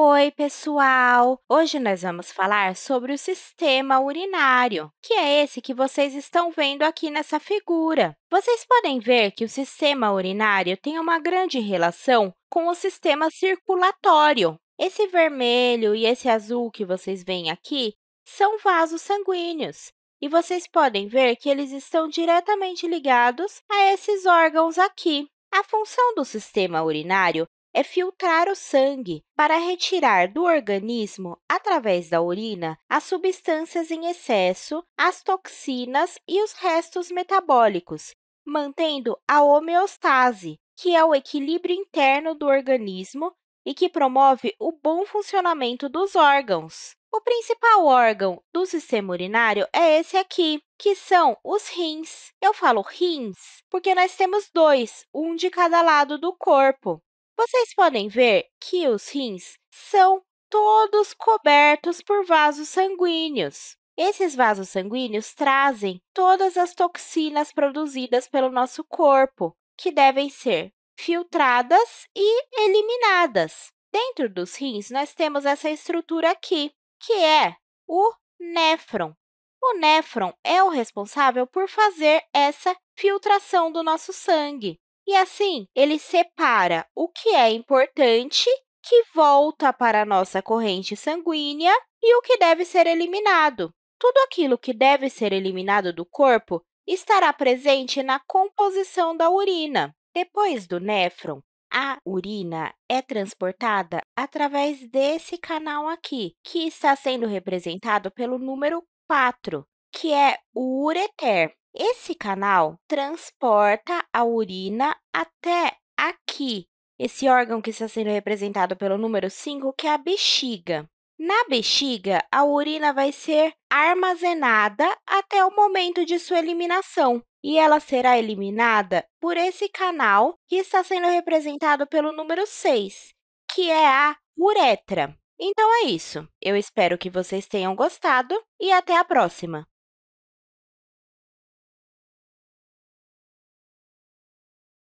Oi, pessoal! Hoje nós vamos falar sobre o sistema urinário, que é esse que vocês estão vendo aqui nessa figura. Vocês podem ver que o sistema urinário tem uma grande relação com o sistema circulatório. Esse vermelho e esse azul que vocês veem aqui são vasos sanguíneos, e vocês podem ver que eles estão diretamente ligados a esses órgãos aqui. A função do sistema urinário é filtrar o sangue para retirar do organismo, através da urina, as substâncias em excesso, as toxinas e os restos metabólicos, mantendo a homeostase, que é o equilíbrio interno do organismo e que promove o bom funcionamento dos órgãos. O principal órgão do sistema urinário é esse aqui, que são os rins. Eu falo rins porque nós temos dois, um de cada lado do corpo. Vocês podem ver que os rins são todos cobertos por vasos sanguíneos. Esses vasos sanguíneos trazem todas as toxinas produzidas pelo nosso corpo, que devem ser filtradas e eliminadas. Dentro dos rins, nós temos essa estrutura aqui, que é o néfron. O néfron é o responsável por fazer essa filtração do nosso sangue. E assim, ele separa o que é importante, que volta para a nossa corrente sanguínea, e o que deve ser eliminado. Tudo aquilo que deve ser eliminado do corpo estará presente na composição da urina. Depois do néfron, a urina é transportada através desse canal aqui, que está sendo representado pelo número 4, que é o ureter. Esse canal transporta a urina até aqui, esse órgão que está sendo representado pelo número 5, que é a bexiga. Na bexiga, a urina vai ser armazenada até o momento de sua eliminação, e ela será eliminada por esse canal que está sendo representado pelo número 6, que é a uretra. Então é isso. Eu espero que vocês tenham gostado e até a próxima!